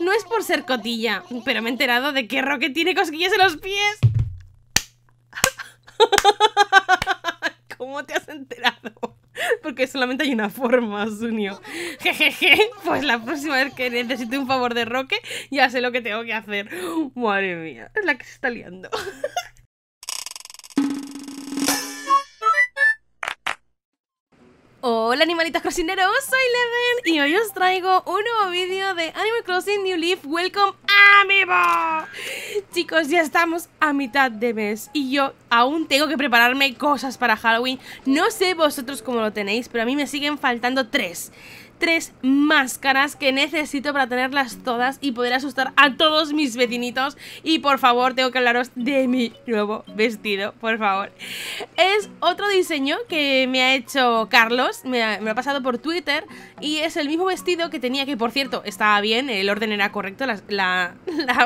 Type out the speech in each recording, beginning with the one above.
No es por ser cotilla, pero me he enterado de que Roque tiene cosquillas en los pies. ¿Cómo te has enterado? Porque solamente hay una forma, Sunio. Jejeje, pues la próxima vez que necesite un favor de Roque, ya sé lo que tengo que hacer. Madre mía, es la que se está liando. Hola animalitos cocineros, soy Leven y hoy os traigo un nuevo vídeo de Animal Crossing New Leaf Welcome Amiibo Chicos, ya estamos a mitad de mes y yo aún tengo que prepararme cosas para Halloween No sé vosotros cómo lo tenéis, pero a mí me siguen faltando tres tres máscaras que necesito para tenerlas todas y poder asustar a todos mis vecinitos. Y por favor, tengo que hablaros de mi nuevo vestido, por favor. Es otro diseño que me ha hecho Carlos, me, ha, ha pasado por Twitter y es el mismo vestido que tenía, que por cierto, estaba bien, el orden era correcto, la,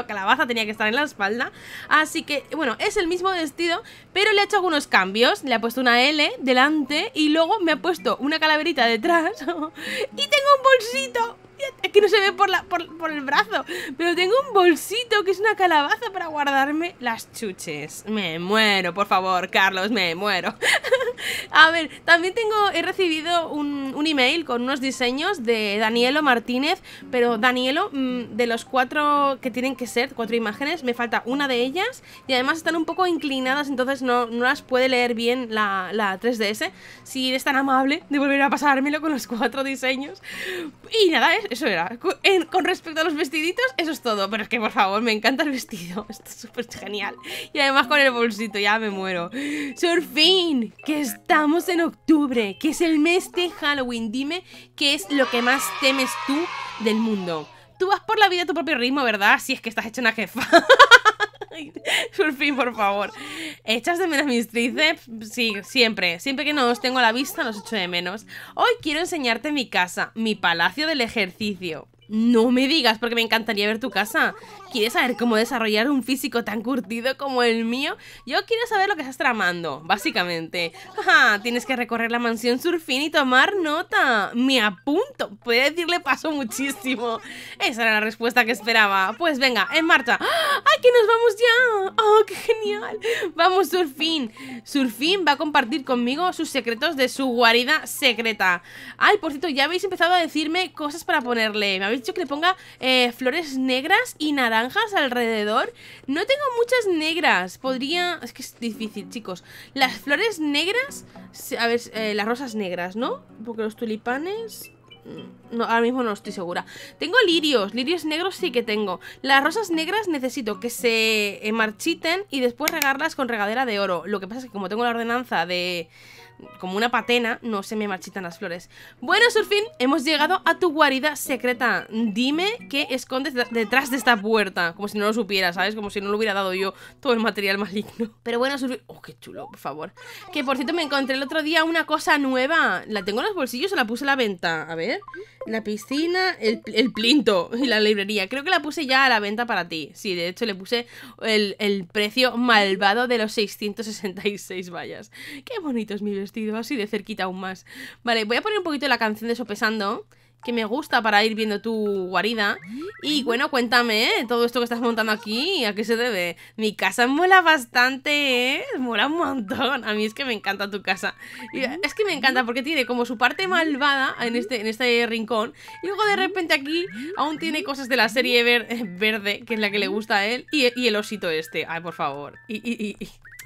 calabaza tenía que estar en la espalda. Así que, bueno, es el mismo vestido, pero le he hecho algunos cambios. Le ha puesto una L delante y luego me ha puesto una calaverita detrás Y tengo un bolsito Aquí no se ve por, por, el brazo. Pero tengo un bolsito que es una calabaza para guardarme las chuches. Me muero, por favor, Carlos, me muero. A ver, también tengo, he recibido un, email con unos diseños de Danielo Martínez, pero Danielo, mm, de los cuatro que tienen que ser, cuatro imágenes, me falta una de ellas y además están un poco inclinadas, entonces no, no las puede leer bien la, la 3DS. Si eres tan amable de volver a pasármelo con los cuatro diseños. Y nada, es, eso era. con respecto a los vestiditos, eso es todo. Pero es que, por favor, me encanta el vestido. Está súper genial. Y además con el bolsito, ya me muero. Surfín, que estamos en octubre, que es el mes de Halloween. Dime qué es lo que más temes tú del mundo. Tú vas por la vida a tu propio ritmo, ¿verdad? Si es que estás hecho una jefa. Surfín, por favor. ¿Echas de menos mis tríceps? Sí, siempre. Siempre que no os tengo a la vista, los echo de menos. Hoy quiero enseñarte mi casa, mi palacio del ejercicio. No me digas, porque me encantaría ver tu casa. ¿Quieres saber cómo desarrollar un físico tan curtido como el mío? Yo quiero saber lo que estás tramando, básicamente. tienes que recorrer la mansión surfín y tomar nota. Me apunto. Puede decirle paso muchísimo. Esa era la respuesta que esperaba. Pues venga, en marcha. ¡Ah! que nos vamos ya! ¡Oh, qué genial! ¡Vamos, Surfín! Surfín va a compartir conmigo sus secretos de su guarida secreta. Ay, por cierto, ya habéis empezado a decirme cosas para ponerle. Me habéis dicho que le ponga eh, flores negras y naranjas alrededor. No tengo muchas negras. Podría... Es que es difícil, chicos. Las flores negras... A ver, eh, las rosas negras, ¿no? Porque los tulipanes... No, ahora mismo no estoy segura. Tengo lirios, lirios negros sí que tengo. Las rosas negras necesito que se eh, marchiten y después regarlas con regadera de oro. Lo que pasa es que como tengo la ordenanza de como una patena, no se me marchitan las flores. Bueno, Surfin, hemos llegado a tu guarida secreta. Dime qué escondes detrás de esta puerta. Como si no lo supiera, ¿sabes? Como si no lo hubiera dado yo todo el material maligno. Pero bueno, Surfin... Oh, qué chulo, por favor. Que por cierto, me encontré el otro día una cosa nueva. La tengo en los bolsillos o la puse a la venta. A ver. La piscina, el, plinto y la librería. Creo que la puse ya a la venta para ti. Sí, de hecho le puse el, precio malvado de los 666 vallas. Qué bonito es mi así de cerquita aún más. Vale, voy a poner un poquito la canción de Sopesando, que me gusta para ir viendo tu guarida. Y bueno, cuéntame, ¿eh? Todo esto que estás montando aquí, ¿a qué se debe? Mi casa mola bastante, ¿eh? Mola un montón. A mí es que me encanta tu casa. es que me encanta porque tiene como su parte malvada en este, en este rincón. Y luego de repente aquí aún tiene cosas de la serie eh, verde, que es la que le gusta a él. Y, el osito este. Ay, por favor. y.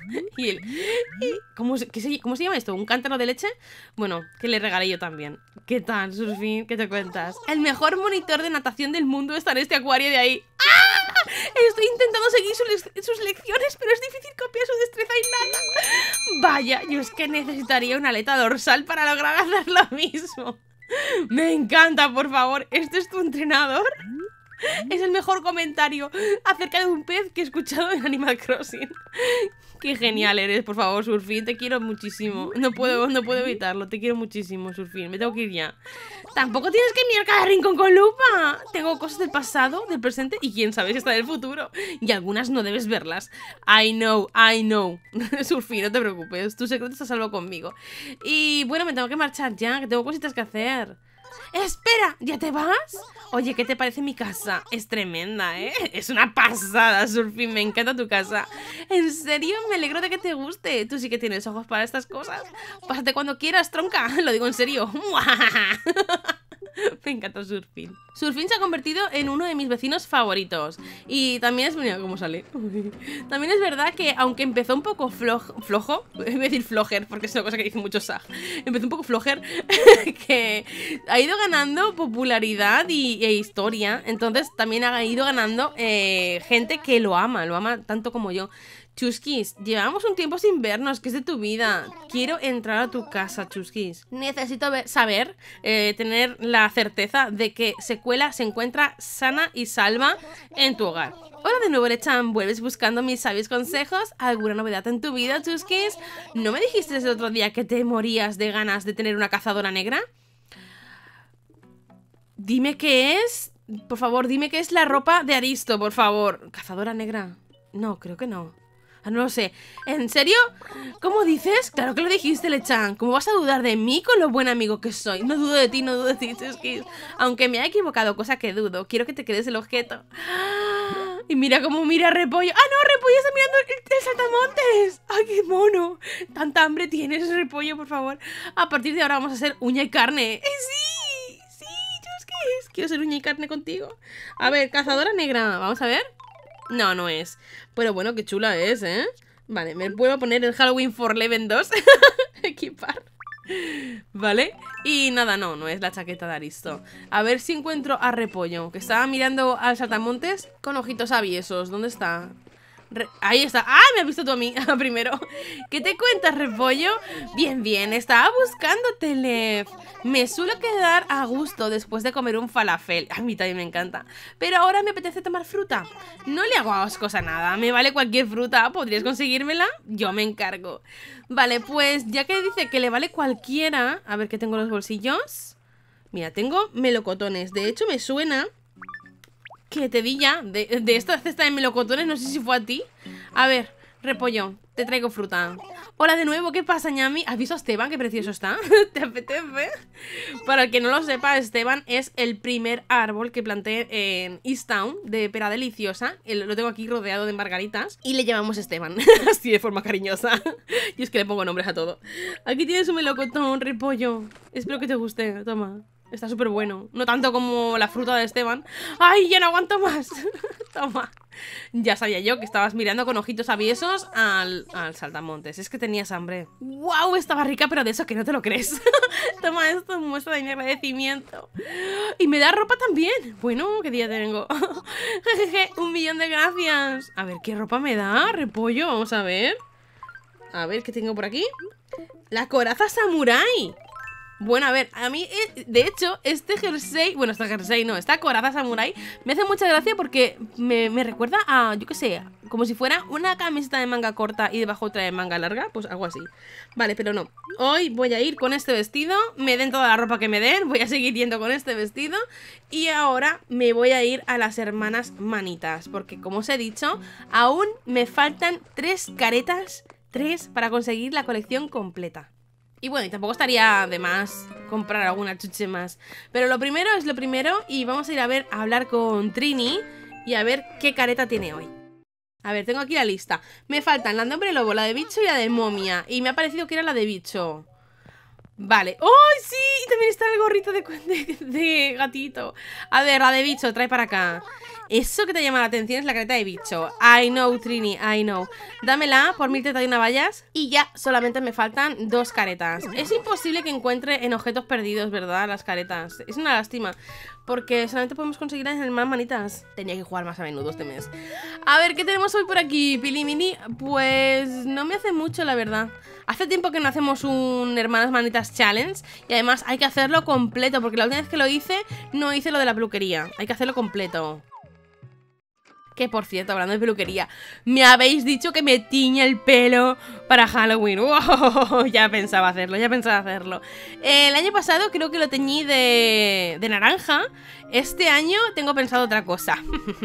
Eh, ¿cómo se, llama esto? ¿Un cántaro de leche? Bueno, que le regalé yo también. ¿Qué tal, Surfín? ¿Qué te cuentas? El mejor monitor de natación del mundo está en este acuario de ahí. ¡Ah! Estoy intentando seguir sus lecciones, pero es difícil copiar su destreza y nada Vaya, yo es que necesitaría una aleta dorsal para lograr hacer lo mismo. Me encanta, por favor. ¿Este es tu entrenador? Es el mejor comentario acerca de un pez que he escuchado en Animal Crossing. Qué genial eres, por favor, Surfín. Te quiero muchísimo. No puedo, no puedo evitarlo. Te quiero muchísimo, Surfín. Me tengo que ir ya. Tampoco tienes que mirar cada rincón con lupa. Tengo cosas del pasado, del presente y quién sabe si está del futuro. Y algunas no debes verlas. I know, I know. Surfín, no te preocupes. Tu secreto está salvo conmigo. Y bueno, me tengo que marchar ya, que tengo cositas que hacer. ¡Espera! ¿Ya te vas? Oye, ¿qué te parece mi casa? Es tremenda, ¿eh? Es una pasada, Surfing. Me encanta tu casa. En serio, me alegro de que te guste. Tú sí que tienes ojos para estas cosas. Pásate cuando quieras, tronca. Lo digo en serio. Me encanta Surfin. Surfin se ha convertido en uno de mis vecinos favoritos. Y también es... cómo sale. también es verdad que aunque empezó un poco flojo... Flojo, voy a decir flojer porque es una cosa que dice mucho Empezó un poco flojer, que ha ido ganando popularidad y, e historia. Entonces también ha ido ganando eh, gente que lo ama, lo ama tanto como yo. Chuskis, llevamos un tiempo sin vernos, que es de tu vida? Quiero entrar a tu casa, Chuskis. Necesito saber, eh, tener la certeza de que Secuela se encuentra sana y salva en tu hogar. Hola de nuevo, Lechan. ¿Vuelves buscando mis sabios consejos? ¿Alguna novedad en tu vida, Chuskis? ¿No me dijiste el otro día que te morías de ganas de tener una cazadora negra? Dime qué es. Por favor, dime qué es la ropa de Aristo, por favor. Cazadora negra. No, creo que no no lo sé. ¿En serio? ¿Cómo dices? Claro que lo dijiste, Lechan. ¿Cómo vas a dudar de mí con lo buen amigo que soy? No dudo de ti, no dudo de ti, que Aunque me haya equivocado, cosa que dudo. Quiero que te quedes el objeto. Y mira cómo mira Repollo. ¡Ah, no! Repollo está mirando el, saltamontes. ¡Ay, qué mono! Tanta hambre tienes, Repollo, por favor. A partir de ahora vamos a hacer uña y carne. ¡Eh, sí! ¡Sí, Quiero ser uña y carne contigo. A ver, cazadora negra. Vamos a ver. No, no es. Pero bueno, qué chula es, ¿eh? Vale, me puedo poner el Halloween for Leven 2. Equipar. Vale. Y nada, no, no es la chaqueta de Aristo. A ver si encuentro a Repollo, que estaba mirando al saltamontes con ojitos aviesos. ¿Dónde está? Ahí está. Ah, me has visto tú a mí primero. ¿Qué te cuentas, repollo? Bien, bien. Estaba buscándote, Lev. Me suelo quedar a gusto después de comer un falafel. A mí también me encanta. Pero ahora me apetece tomar fruta. No le hago oscos a nada. Me vale cualquier fruta. ¿Podrías conseguírmela? Yo me encargo. Vale, pues ya que dice que le vale cualquiera... A ver qué tengo en los bolsillos. Mira, tengo melocotones. De hecho, me suena que te di ya, de, esta cesta de melocotones, no sé si fue a ti. A ver, repollo, te traigo fruta. Hola de nuevo, ¿qué pasa, ñami? ¿Has visto a Esteban? Qué precioso está. ¿Te apetece? Para el que no lo sepa, Esteban es el primer árbol que planté en East Town de Pera Deliciosa. Lo tengo aquí rodeado de margaritas. Y le llamamos Esteban, así de forma cariñosa. Y es que le pongo nombres a todo. Aquí tienes un melocotón, repollo. Espero que te guste, toma. Está súper bueno. No tanto como la fruta de Esteban. ¡Ay, ya no aguanto más! Toma. Ya sabía yo que estabas mirando con ojitos aviesos al, al saltamontes. Es que tenías hambre. ¡Wow! Estaba rica, pero de eso que no te lo crees. Toma esto, muestra de mi agradecimiento. Y me da ropa también. Bueno, ¿qué día tengo? Jejeje, un millón de gracias. A ver, ¿qué ropa me da? Repollo, vamos a ver. A ver, ¿qué tengo por aquí? La coraza samurai. Bueno, a ver, a mí, eh, de hecho, este jersey, bueno, este jersey no, esta coraza samurai me hace mucha gracia porque me, me recuerda a, yo qué sé, como si fuera una camiseta de manga corta y debajo otra de manga larga, pues algo así. Vale, pero no. Hoy voy a ir con este vestido, me den toda la ropa que me den, voy a seguir yendo con este vestido y ahora me voy a ir a las hermanas manitas, porque como os he dicho, aún me faltan tres caretas, tres para conseguir la colección completa. Y bueno, y tampoco estaría de más comprar alguna chuche más. Pero lo primero es lo primero y vamos a ir a ver, a hablar con Trini y a ver qué careta tiene hoy. A ver, tengo aquí la lista. Me faltan la de hombre lobo, la de bicho y la de momia. Y me ha parecido que era la de bicho. Vale. ¡Oh, sí! Y también está el gorrito de, de gatito. A ver, la de bicho, trae para acá. Eso que te llama la atención es la careta de bicho. I know, Trini, I know. Dámela por mil una vallas y ya solamente me faltan dos caretas. Es imposible que encuentre en objetos perdidos, ¿verdad? Las caretas. Es una lástima. Porque solamente podemos conseguir en hermanas manitas. Tenía que jugar más a menudo este mes. A ver, ¿qué tenemos hoy por aquí, Pili mini, Pues no me hace mucho, la verdad. Hace tiempo que no hacemos un Hermanas Manitas Challenge. Y además hay que hacerlo completo. Porque la última vez que lo hice, no hice lo de la pluquería. Hay que hacerlo completo. Que por cierto, hablando de peluquería, me habéis dicho que me tiñe el pelo para Halloween. Ya pensaba hacerlo, ya pensaba hacerlo. Eh, el año pasado creo que lo teñí de, de naranja. Este año tengo pensado otra cosa.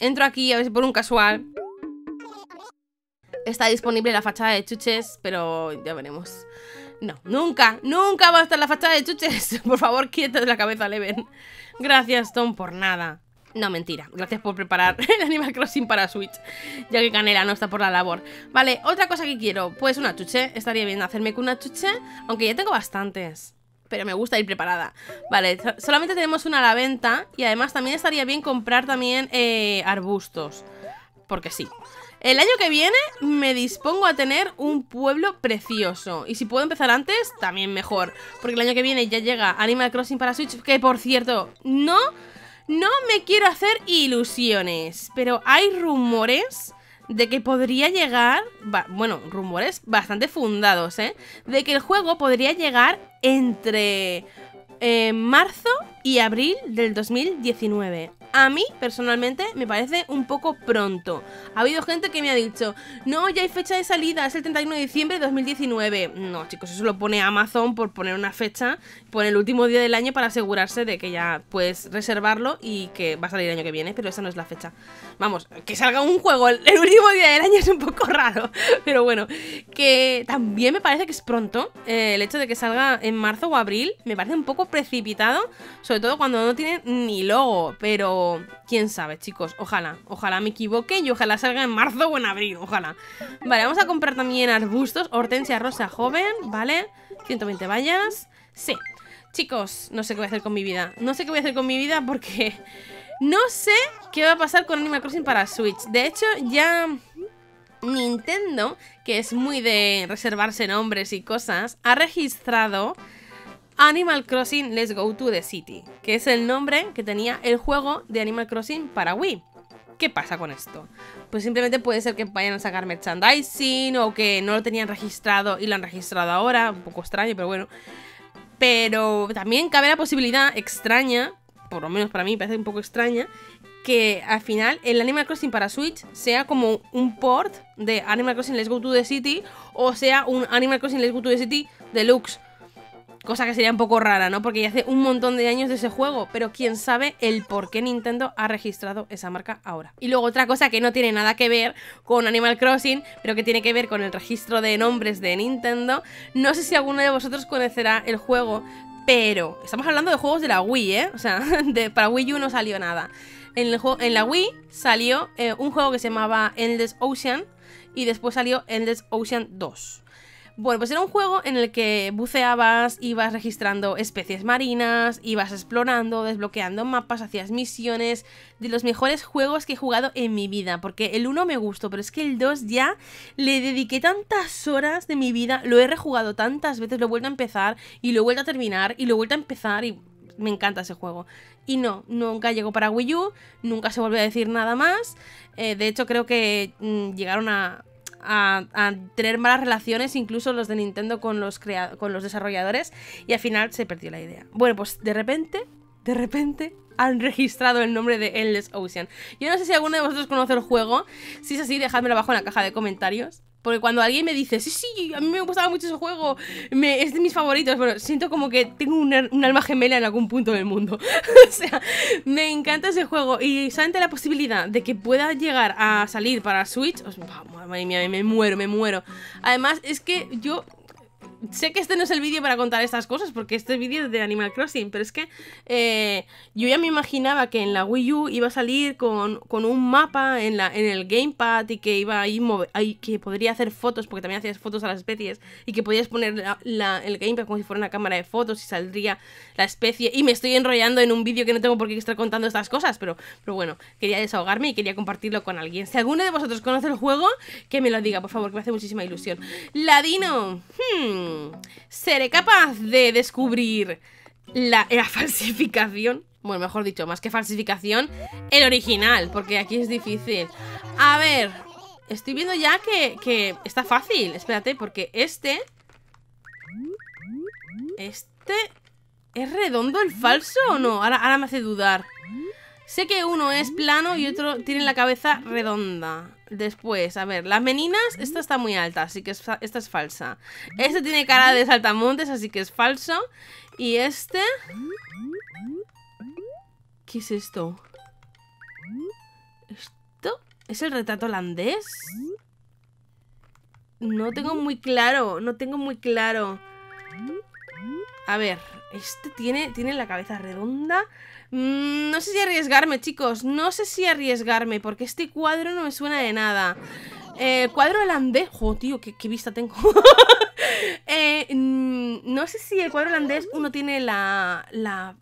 Entro aquí a ver si por un casual. Está disponible la fachada de chuches, pero ya veremos. No, nunca, nunca va a estar la fachada de chuches. Por favor, quieto de la cabeza, Leven. Gracias, Tom, por nada. No, mentira. Gracias por preparar el Animal Crossing para Switch, ya que Canela no está por la labor. Vale, otra cosa que quiero, pues una chuche. Estaría bien hacerme con una chuche, aunque ya tengo bastantes. Pero me gusta ir preparada. Vale, solamente tenemos una a la venta y además también estaría bien comprar también eh, arbustos. Porque sí. El año que viene me dispongo a tener un pueblo precioso. Y si puedo empezar antes, también mejor. Porque el año que viene ya llega Animal Crossing para Switch. Que por cierto, no no me quiero hacer ilusiones, pero hay rumores de que podría llegar, bueno, rumores bastante fundados, ¿eh? De que el juego podría llegar entre eh, marzo y abril del 2019. A mí, personalmente, me parece un poco pronto. Ha habido gente que me ha dicho, no, ya hay fecha de salida, es el 31 de diciembre de 2019. No, chicos, eso lo pone Amazon por poner una fecha, por el último día del año para asegurarse de que ya puedes reservarlo y que va a salir el año que viene, pero esa no es la fecha. Vamos, que salga un juego el, último día del año es un poco raro, pero bueno, que también me parece que es pronto. Eh, el hecho de que salga en marzo o abril me parece un poco precipitado, sobre todo cuando no tiene ni logo. Pero quién sabe, chicos. Ojalá, ojalá me equivoque y ojalá salga en marzo o en abril, ojalá. Vale, vamos a comprar también arbustos. Hortensia rosa joven, ¿vale? 120 vallas. Sí. Chicos, no sé qué voy a hacer con mi vida. No sé qué voy a hacer con mi vida porque... No sé qué va a pasar con Animal Crossing para Switch. De hecho, ya... Nintendo, que es muy de reservarse nombres y cosas, ha registrado Animal Crossing Let's Go to the City, que es el nombre que tenía el juego de Animal Crossing para Wii. ¿Qué pasa con esto? Pues simplemente puede ser que vayan a sacar merchandising o que no lo tenían registrado y lo han registrado ahora, un poco extraño, pero bueno. Pero también cabe la posibilidad extraña, por lo menos para mí parece un poco extraña, que al final el Animal Crossing para Switch sea como un port de Animal Crossing Let's Go to the City o sea un Animal Crossing Let's Go to the City Deluxe Cosa que sería un poco rara, ¿no? Porque ya hace un montón de años de ese juego, pero quién sabe el por qué Nintendo ha registrado esa marca ahora. Y luego otra cosa que no tiene nada que ver con Animal Crossing, pero que tiene que ver con el registro de nombres de Nintendo. No sé si alguno de vosotros conocerá el juego, pero estamos hablando de juegos de la Wii, ¿eh? O sea, para Wii U no salió nada. En, la Wii salió eh, un juego que se llamaba Endless Ocean y después salió Endless Ocean 2. Bueno, pues era un juego en el que buceabas, ibas registrando especies marinas, ibas explorando, desbloqueando mapas, hacías misiones, de los mejores juegos que he jugado en mi vida, porque el 1 me gustó, pero es que el 2 ya le dediqué tantas horas de mi vida, lo he rejugado tantas veces, lo he vuelto a empezar y lo he vuelto a terminar y lo he vuelto a empezar y me encanta ese juego. Y no, nunca llegó para Wii U, nunca se volvió a decir nada más. Eh, de hecho, creo que mm, llegaron a, a, tener malas relaciones, incluso los de Nintendo con los, con los desarrolladores, y al final se perdió la idea. Bueno, pues de repente, de repente, han registrado el nombre de Endless Ocean. Yo no sé si alguno de vosotros conoce el juego. Si es así, dejadmelo abajo en la caja de comentarios. Porque cuando alguien me dice, sí, sí, a mí me gustaba mucho ese juego, es de mis favoritos, pero siento como que tengo una, un alma gemela en algún punto del mundo. o sea, me encanta ese juego y solamente la posibilidad de que pueda llegar a salir para Switch, me muero, me muero. Además, es que yo sé que este no es el vídeo para contar estas cosas, porque este vídeo es de Animal Crossing, pero es que eh, yo ya me imaginaba que en la Wii U iba a salir con, un mapa en, la, en el gamepad y que iba ahí ay, que podría hacer fotos, porque también hacías fotos a las especies, y que podías poner el gamepad como si fuera una cámara de fotos y saldría la especie. Y me estoy enrollando en un vídeo que no tengo por qué estar contando estas cosas, pero, pero bueno, quería desahogarme y quería compartirlo con alguien. Si alguno de vosotros conoce el juego, que me lo diga, por favor, que me hace muchísima ilusión. Ladino. Hmm. ¿Seré capaz de descubrir la, falsificación? Bueno, mejor dicho, más que falsificación, el original, porque aquí es difícil. A ver, estoy viendo ya que, está fácil. Espérate, porque este... Este... ¿Es redondo el falso o no? ahora me hace dudar. Sé que uno es plano y otro tiene la cabeza redonda. Después, a ver, las meninas, esta está muy alta, así que esta es falsa. Este tiene cara de saltamontes, así que es falso. Y este... ¿Qué es esto? ¿Esto? ¿Es el retrato holandés? No tengo muy claro, no tengo muy claro. A ver, este tiene, tiene la cabeza redonda, Mm, no sé si arriesgarme, chicos. No sé si arriesgarme, porque este cuadro no me suena de nada. Eh, cuadro holandés. tío, qué, vista tengo. Eh, mm, no sé si el cuadro holandés uno tiene la, la,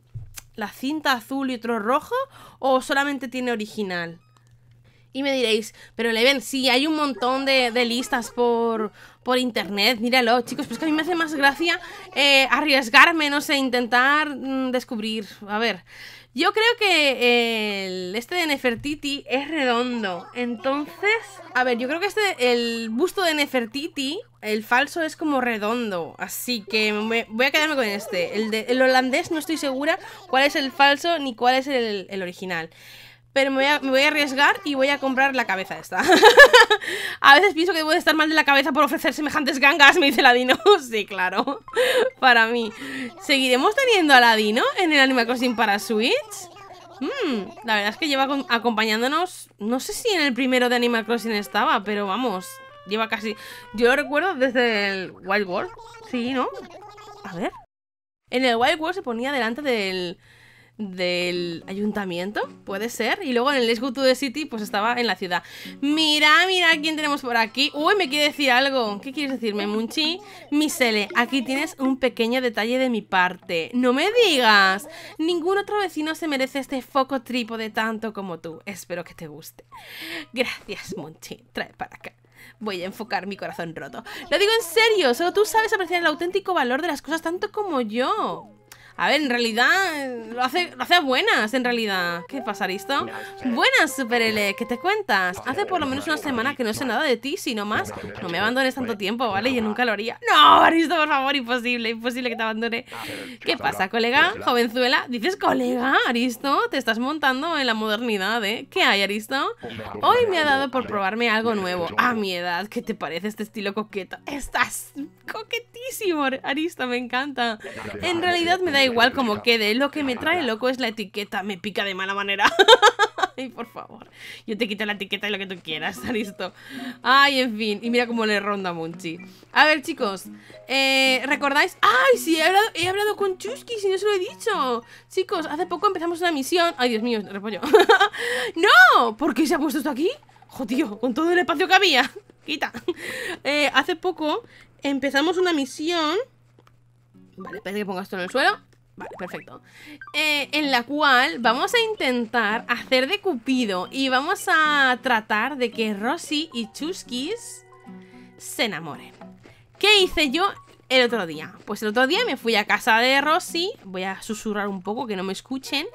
cinta azul y otro rojo, o solamente tiene original. Y me diréis, pero Leven, sí, hay un montón de, listas por, por, internet, míralo, chicos, pues que a mí me hace más gracia eh, arriesgarme, no sé, intentar mm, descubrir. A ver, yo creo que eh, el, este de Nefertiti es redondo. Entonces, a ver, yo creo que este, el busto de Nefertiti, el falso es como redondo. Así que voy a quedarme con este. El, holandés no estoy segura cuál es el falso ni cuál es el original. Pero me voy, a, arriesgar y voy a comprar la cabeza esta. a veces pienso que debo de estar mal de la cabeza por ofrecer semejantes gangas, me dice Ladino. sí, claro. para mí. ¿Seguiremos teniendo a Ladino en el Animal Crossing para Switch? Mm, la verdad es que lleva acompañándonos... No sé si en el primero de Animal Crossing estaba, pero vamos. Lleva casi... Yo lo recuerdo desde el Wild World. Sí, ¿no? A ver. En el Wild World se ponía delante del del ayuntamiento, puede ser. Y luego en el Let's Go to the City, pues estaba en la ciudad. Mira, mira quién tenemos por aquí. Uy, me quiere decir algo. ¿Qué quieres decirme, Munchi? Misele, aquí tienes un pequeño detalle de mi parte. No me digas. Ningún otro vecino se merece este foco trípode tanto como tú. Espero que te guste. Gracias, Munchi. Trae para acá voy a enfocar mi corazón roto. Lo digo en serio, solo tú sabes apreciar el auténtico valor de las cosas tanto como yo. A ver, en realidad lo hace, lo buenas, en realidad. ¿Qué pasa, Aristo? Buenas, Super L, ¿qué te cuentas? Hace por lo menos una semana que no sé nada de ti, sino más. No me abandones tanto tiempo, pues ¿vale? Yo nunca lo haría. No, Aristo, por favor, imposible, imposible que te abandone. Ah, ¿Qué pasa, colega? Pues Jovenzuela, dices colega, Aristo, te estás montando en la modernidad, ¿eh? ¿Qué hay, Aristo? Hoy me ha dado por probarme algo nuevo. A mi edad, ¿qué te parece este estilo coqueto? Estás coquetísimo, Arista, me encanta. En realidad me da igual como quede, lo que me trae loco es la etiqueta, me pica de mala manera. Ay, por favor, yo te quito la etiqueta y lo que tú quieras, Aristo Ay, en fin, y mira cómo le ronda a A ver, chicos, eh, ¿recordáis? Ay, sí, he hablado, he hablado con Chusky, si no se lo he dicho. Chicos, hace poco empezamos una misión. Ay, Dios mío, repollo. ¡No! ¿Por qué se ha puesto esto aquí? Jodío, con todo el espacio que había. Quita. Eh, hace poco Empezamos una misión. Vale, espera que pongas esto en el suelo. Vale, perfecto. Eh, en la cual vamos a intentar hacer de Cupido y vamos a tratar de que Rosy y Chuskis se enamoren. ¿Qué hice yo el otro día? Pues el otro día me fui a casa de Rosy, voy a susurrar un poco que no me escuchen,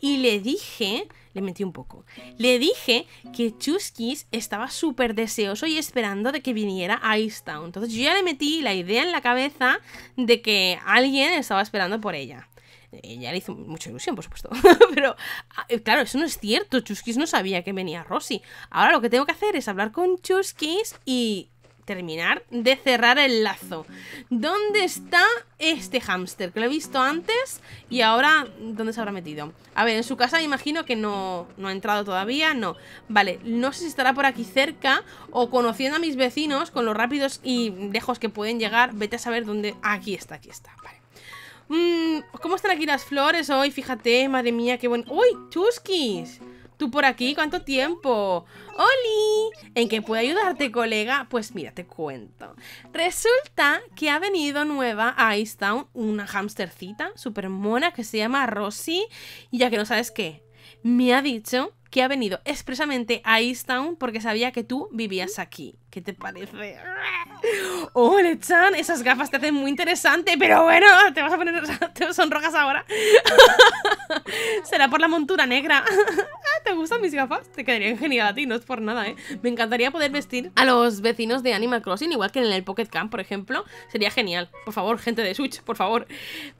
y le dije le metí un poco. Le dije que Chuskis estaba súper deseoso y esperando de que viniera a Town. Entonces yo ya le metí la idea en la cabeza de que alguien estaba esperando por ella. Ella le hizo mucha ilusión, por supuesto. Pero ah, eh, claro, eso no es cierto. Chuskis no sabía que venía Rosy. Ahora lo que tengo que hacer es hablar con Chuskis y terminar de cerrar el lazo. ¿Dónde está este hámster? Que lo he visto antes y ahora, ¿dónde se habrá metido? A ver, en su casa imagino que no, no ha entrado todavía, no. Vale, no sé si estará por aquí cerca o conociendo a mis vecinos con lo rápidos y lejos que pueden llegar. Vete a saber dónde... Aquí está, aquí está, mm, ¿Cómo están aquí las flores hoy? Fíjate, madre mía, qué bueno. ¡Uy, chusquis! Tú por aquí, ¿cuánto tiempo? ¡Oli! ¿En qué puedo ayudarte, colega? Pues mira, te cuento. Resulta que ha venido nueva a Town una hamstercita súper mona que se llama Rosie. Y ya que no sabes qué, me ha dicho que ha venido expresamente a Town porque sabía que tú vivías aquí. ¿Qué te parece? ¡Oh, Chan! Esas gafas te hacen muy interesante, pero bueno, te vas a poner... son rojas ahora. Será por la montura negra. ¿te gustan mis gafas? Te quedarían genial a ti, no es por nada, ¿eh? Me encantaría poder vestir a los vecinos de Animal Crossing, igual que en el Pocket Camp, por ejemplo. Sería genial. Por favor, gente de Switch, por favor.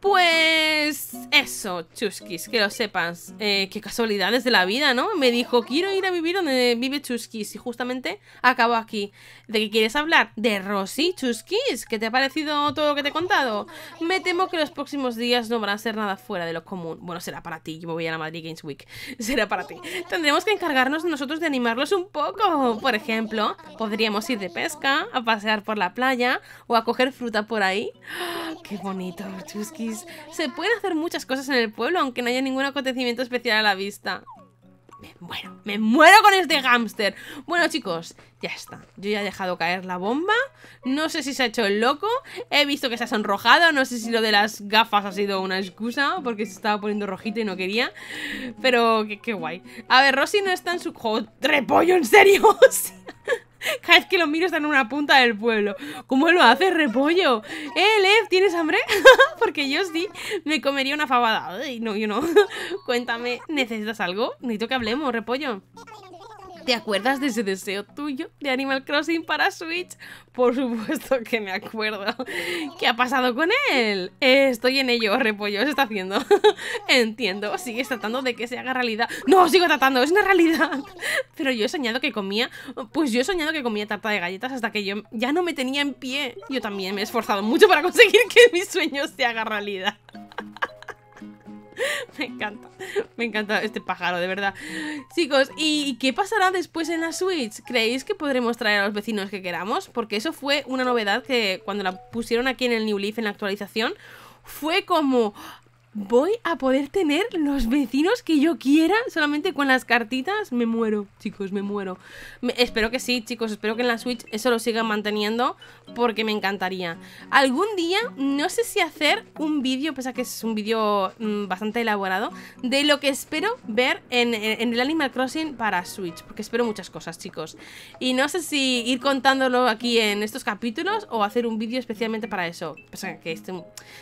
Pues eso, Chuskis, que lo sepas. Eh, qué casualidades de la vida, ¿no? Me dijo, quiero ir a vivir donde vive Chuskis y justamente acabo aquí. ¿De qué quieres hablar? De Rosy Chuskis. ¿Qué te ha parecido todo lo que te he contado? Me temo que los próximos días no van a ser nada fuera de lo común. Bueno, será para ti. Yo me voy a la Madrid Games Week. Será para ti. Tendremos que encargarnos nosotros de animarlos un poco. Por ejemplo, podríamos ir de pesca, a pasear por la playa o a coger fruta por ahí. ¡Ah! ¡Qué bonito, chusquis! Se pueden hacer muchas cosas en el pueblo, aunque no haya ningún acontecimiento especial a la vista me muero, me muero con este hámster. Bueno, chicos, ya está. Yo ya he dejado caer la bomba. No sé si se ha hecho el loco. He visto que se ha sonrojado. No sé si lo de las gafas ha sido una excusa porque se estaba poniendo rojito y no quería. Pero qué, guay. A ver, Rosy no está en su... ¡Joder, repollo, en serio! Cada vez que lo miro está en una punta del pueblo. ¿Cómo lo hace repollo? Eh, Lev, ¿tienes hambre? Porque yo sí me comería una fabada. y no, yo no. Cuéntame, ¿necesitas algo? Necesito que hablemos, repollo. ¿Te acuerdas de ese deseo tuyo de Animal Crossing para Switch? Por supuesto que me acuerdo. ¿Qué ha pasado con él? estoy en ello, repollo, se está haciendo. Entiendo, sigues tratando de que se haga realidad. No, sigo tratando, es una realidad. Pero yo he soñado que comía, pues yo he soñado que comía tarta de galletas hasta que yo ya no me tenía en pie. Yo también me he esforzado mucho para conseguir que mis sueños se haga realidad. me encanta, me encanta este pájaro, de verdad. Chicos, ¿y qué pasará después en la Switch? ¿Creéis que podremos traer a los vecinos que queramos? Porque eso fue una novedad que cuando la pusieron aquí en el New Leaf, en la actualización, fue como, voy a poder tener los vecinos que yo quiera solamente con las cartitas. Me muero, chicos, me muero. espero que sí, chicos, espero que en la Switch eso lo sigan manteniendo porque me encantaría. Algún día, no sé si hacer un vídeo, pese a que es un vídeo mm, bastante elaborado, de lo que espero ver en, el Animal Crossing para Switch, porque espero muchas cosas, chicos. Y no sé si ir contándolo aquí en estos capítulos o hacer un vídeo especialmente para eso. Pese a que este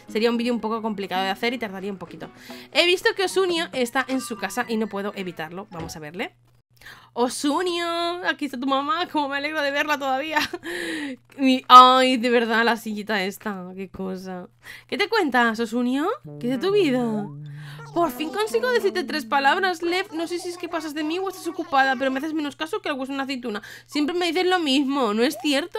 sería un vídeo un poco complicado de hacer y tardar un poquito. He visto que Osunio está en su casa y no puedo evitarlo. Vamos a verle. Osunio, aquí está tu mamá, como me alegro de verla todavía. ay, de verdad, la sillita esta, qué cosa. ¿Qué te cuentas, Osunio? ¿Qué es de tu vida? Por fin consigo decirte tres palabras, Lev. No sé si es que pasas de mí o estás ocupada, pero me haces menos caso que algo es una aceituna. Siempre me dices lo mismo, ¿no es cierto?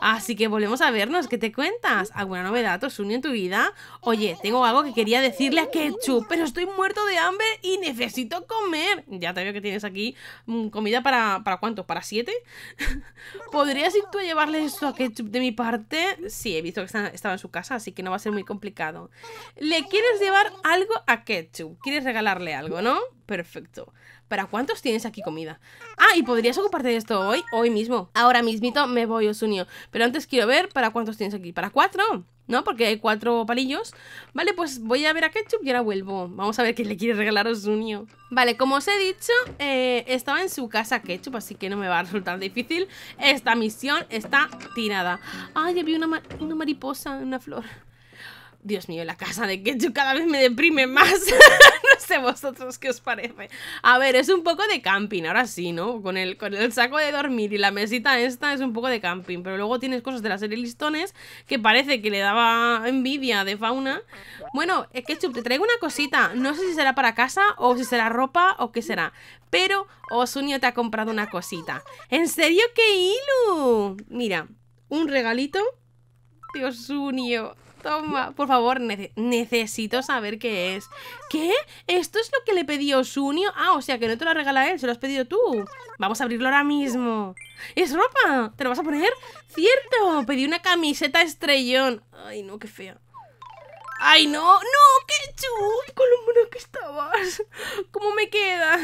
Así que volvemos a vernos. ¿Qué te cuentas? ¿Alguna novedad, Tosuni, en tu vida? Oye, tengo algo que quería decirle a Ketchup, pero estoy muerto de hambre y necesito comer. Ya te veo que tienes aquí mm, comida para... ¿Para ¿Para siete? ¿Podrías ir tú a llevarle eso a Ketchup de mi parte? Sí, he visto que estaba en su casa, así que no va a ser muy complicado. ¿Le quieres llevar algo a Ketchup? ¿Quieres regalarle algo, no? Perfecto. ¿Para cuántos tienes aquí comida? Ah, y podrías ocuparte de esto hoy, hoy mismo. Ahora mismito me voy, Osunio. Pero antes quiero ver para cuántos tienes aquí. ¿Para cuatro? ¿No? Porque hay cuatro palillos. Vale, pues voy a ver a Ketchup y ahora vuelvo. Vamos a ver qué le quiere regalar a Osunio. Vale, como os he dicho, eh, estaba en su casa Ketchup, así que no me va a resultar difícil. Esta misión está tirada. Ay, había una, una mariposa en una flor. Dios mío, la casa de Ketchup cada vez me deprime más. no sé vosotros qué os parece. A ver, es un poco de camping, ahora sí, ¿no? Con el, el saco de dormir y la mesita esta es un poco de camping. Pero luego tienes cosas de la serie Listones que parece que le daba envidia de fauna. Bueno, eh, Ketchup, te traigo una cosita. No sé si será para casa o si será ropa o qué será. Pero Osunio oh, te ha comprado una cosita. ¿En serio? ¡Qué hilo! Mira, un regalito. Dios Osunio Toma, por favor, necesito saber qué es. ¿Qué? ¿Esto es lo que le pedí Osunio? Ah, o sea que no te lo regala él, se lo has pedido tú. Vamos a abrirlo ahora mismo. ¡Es ropa! ¿Te lo vas a poner? ¡Cierto! Pedí una camiseta estrellón. Ay, no, qué fea. ¡Ay, no! ¡No! ¡Qué chulo! ¡Qué lo que estabas! ¿Cómo me queda?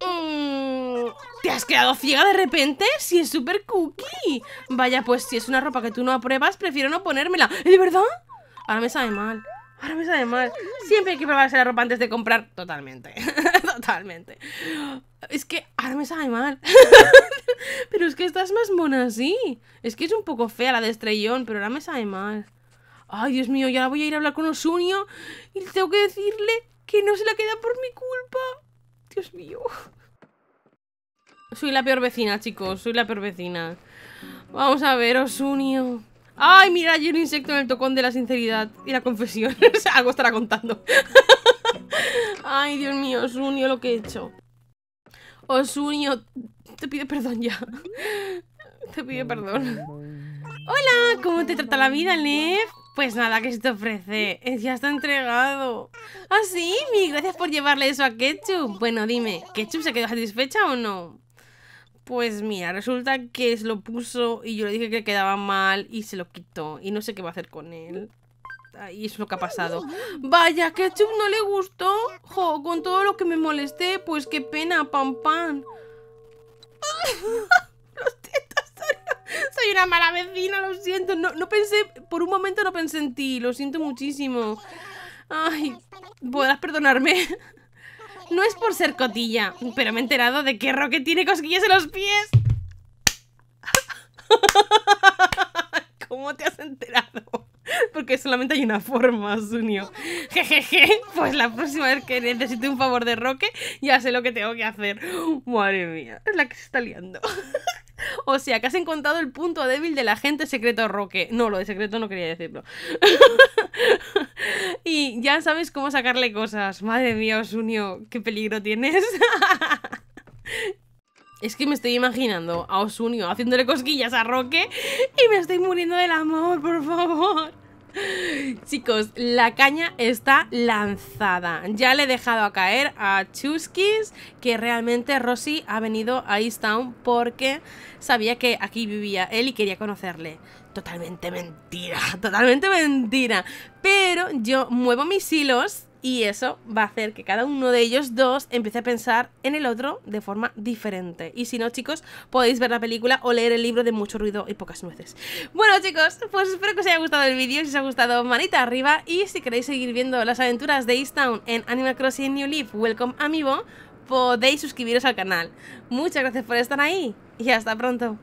Mm, ¿Te has quedado ciega de repente? Si es súper cookie. Vaya, pues si es una ropa que tú no apruebas, prefiero no ponérmela. ¿Eh, ¿De verdad? Ahora me sabe mal. Ahora me sabe mal. Siempre hay que probarse la ropa antes de comprar. Totalmente. Totalmente. Es que ahora me sabe mal. pero es que estás más mona así. Es que es un poco fea la de estrellón, pero ahora me sabe mal. Ay, Dios mío, ya la voy a ir a hablar con Osunio y tengo que decirle que no se la queda por mi culpa. Dios mío. Soy la peor vecina, chicos. Soy la peor vecina. Vamos a ver, Osunio. ¡Ay, mira! Hay un insecto en el tocón de la sinceridad y la confesión. Algo estará contando. Ay, Dios mío, Osunio, lo que he hecho. Osunio, te pide perdón ya. Te pide perdón. Hola, ¿cómo te trata la vida, Lev? Pues nada, que se te ofrece. Eh, ya está entregado. ¡Ah, sí, mi! Gracias por llevarle eso a Ketchup. Bueno, dime, ¿Ketchup se quedó satisfecha o no? Pues mira, resulta que se lo puso y yo le dije que quedaba mal y se lo quitó. Y no sé qué va a hacer con él. Y es lo que ha pasado. Vaya, Ketchup no le gustó. Jo, con todo lo que me molesté, pues qué pena, pam, pam. Soy una mala vecina, lo siento. No, pensé, por un momento no pensé en ti. Lo siento muchísimo. Ay, podrás perdonarme. No es por ser cotilla, pero me he enterado de que Roque tiene cosquillas en los pies. ¿Cómo te has enterado? Porque solamente hay una forma, Sunio. Jejeje, pues la próxima vez que necesite un favor de Roque, ya sé lo que tengo que hacer. Madre mía, es la que se está liando. O sea, que has encontrado el punto débil de la gente secreto Roque. No, lo de secreto no quería decirlo. y ya sabes cómo sacarle cosas. Madre mía, Osunio, qué peligro tienes. Es que me estoy imaginando a Osunio haciéndole cosquillas a Roque y me estoy muriendo del amor, por favor. Chicos, la caña está lanzada. Ya le he dejado a caer a Chuskis que realmente Rosy ha venido a Town porque sabía que aquí vivía él y quería conocerle. Totalmente mentira, totalmente mentira. Pero yo muevo mis hilos y eso va a hacer que cada uno de ellos dos empiece a pensar en el otro de forma diferente. Y si no, chicos, podéis ver la película o leer el libro de mucho ruido y pocas nueces. Bueno, chicos, pues espero que os haya gustado el vídeo. Si os ha gustado, manita arriba. Y si queréis seguir viendo las aventuras de Town en Animal Crossing New Leaf, Welcome amigo podéis suscribiros al canal. Muchas gracias por estar ahí y hasta pronto.